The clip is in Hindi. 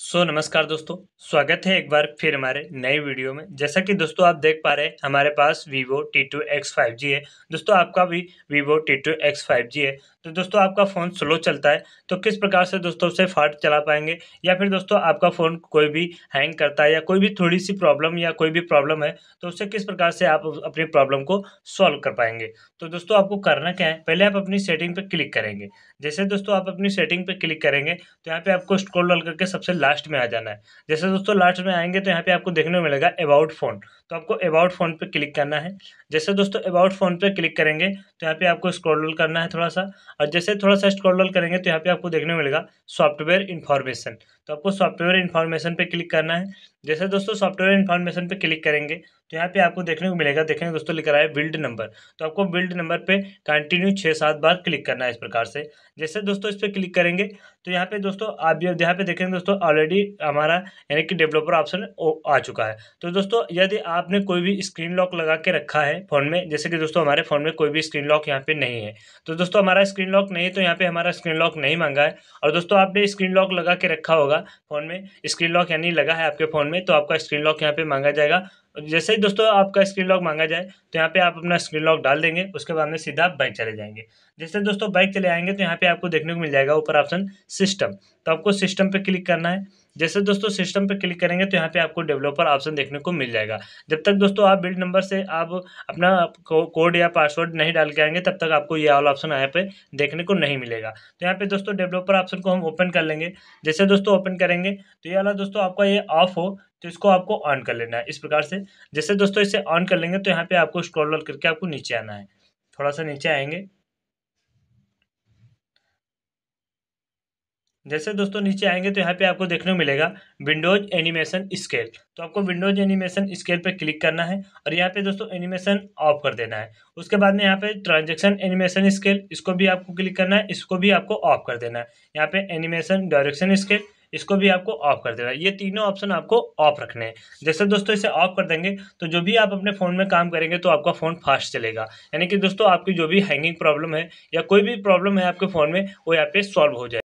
सो so, नमस्कार दोस्तों स्वागत है एक बार फिर हमारे नए वीडियो में जैसा कि दोस्तों आप देख पा रहे हैं हमारे पास Vivo T two X five G है दोस्तों आपका भी Vivo T two X five G है तो दोस्तों आपका फ़ोन स्लो चलता है तो किस प्रकार से दोस्तों उसे फाट चला पाएंगे या फिर दोस्तों आपका फ़ोन कोई भी हैंग करता है या कोई भी थोड़ी सी प्रॉब्लम या कोई भी प्रॉब्लम है तो उसे किस प्रकार से आप अपनी प्रॉब्लम को सॉल्व कर पाएंगे तो दोस्तों आपको करना क्या है पहले आप अपनी सेटिंग पर क्लिक करेंगे जैसे दोस्तों आप अपनी सेटिंग पर क्लिक करेंगे तो यहाँ पर आपको स्क्रोल डॉल करके सबसे लास्ट में आ जाना है जैसे दोस्तों लास्ट में आएंगे तो यहाँ पर आपको देखने को मिलेगा अबाउट फ़ोन तो आपको अबाउट फ़ोन पर क्लिक करना है जैसे दोस्तों अबाउट फ़ोन पर क्लिक करेंगे तो यहाँ पर आपको स्क्रॉल करना है थोड़ा सा और जैसे थोड़ा सा स्क्रॉल करेंगे तो यहाँ पे आपको देखने मिलेगा सॉफ्टवेयर इन्फॉर्मेशन तो आपको सॉफ्टवेयर इन्फॉर्मेशन पे क्लिक करना है जैसे दोस्तों सॉफ्टवेयर इन्फॉर्मेशन पे क्लिक करेंगे तो यहाँ पे आपको देखने को मिलेगा देखेंगे दोस्तों रहा है बिल्ड नंबर तो आपको बिल्ड नंबर पे कंटिन्यू छः सात बार क्लिक करना है इस प्रकार से जैसे दोस्तों इस पर क्लिक करेंगे तो यहाँ पे दोस्तों आप यहाँ पे देखेंगे दोस्तों ऑलरेडी हमारा यानी कि डेवलपर ऑप्शन आ चुका है तो दोस्तों यदि आपने कोई भी स्क्रीन लॉक लगा के रखा है फ़ोन में जैसे कि दोस्तों हमारे फ़ोन में कोई भी स्क्रीन लॉक यहाँ पे नहीं है तो दोस्तों हमारा स्क्रीन लॉक नहीं है तो यहाँ पे हमारा स्क्रीन लॉक नहीं मांगा है और दोस्तों आपने स्क्रीन लॉक लगा के रखा होगा होगा फ़ोन में स्क्रीन लॉक यानी लगा है आपके फ़ोन में तो आपका स्क्रीन लॉक यहाँ पे मांगा जाएगा जैसे ही दोस्तों आपका स्क्रीन लॉक मांगा जाए तो यहाँ पे आप अपना स्क्रीन लॉक डाल देंगे उसके बाद में सीधा आप बाइक चले जाएंगे जैसे दोस्तों बाइक चले आएंगे तो यहाँ पे आपको देखने को मिल जाएगा ऊपर ऑप्शन सिस्टम तो आपको सिस्टम पे क्लिक करना है जैसे दोस्तों सिस्टम पर क्लिक करेंगे तो यहाँ पे आपको डेवलपर ऑप्शन देखने को मिल जाएगा जब तक दोस्तों आप बिल्ड नंबर से आप अपना कोड या पासवर्ड नहीं डाल के आएंगे तब तक आपको ये ऑल ऑप्शन यहाँ पे देखने को नहीं मिलेगा तो यहाँ पे दोस्तों डेवलपर ऑप्शन को हम ओपन कर लेंगे जैसे दोस्तों ओपन करेंगे तो ये वाला दोस्तों आपका ये ऑफ हो तो इसको आपको ऑन कर लेना है इस प्रकार से जैसे दोस्तों इसे ऑन कर लेंगे तो यहाँ पे आपको स्क्रॉल करके आपको नीचे आना है थोड़ा सा नीचे आएंगे जैसे दोस्तों नीचे आएंगे तो यहाँ पे आपको देखने को मिलेगा विंडोज एनिमेशन स्केल तो आपको विंडोज एनिमेशन स्केल पर क्लिक करना है और यहाँ पे दोस्तों एनिमेशन ऑफ कर देना है उसके बाद में यहाँ पे ट्रांजेक्शन एनिमेशन स्केल इसको भी आपको क्लिक करना है इसको भी आपको ऑफ कर देना है यहाँ पे एनिमेशन डायरेक्शन स्केल इसको भी आपको ऑफ कर देना है ये तीनों ऑप्शन आपको ऑफ रखने हैं जैसे दोस्तों इसे ऑफ कर देंगे तो जो भी आप अपने फ़ोन में काम करेंगे तो आपका फ़ोन फास्ट चलेगा यानी कि दोस्तों आपकी जो भी हैंगिंग प्रॉब्लम है या कोई भी प्रॉब्लम है आपके फ़ोन में वो यहाँ पे सॉल्व हो जाए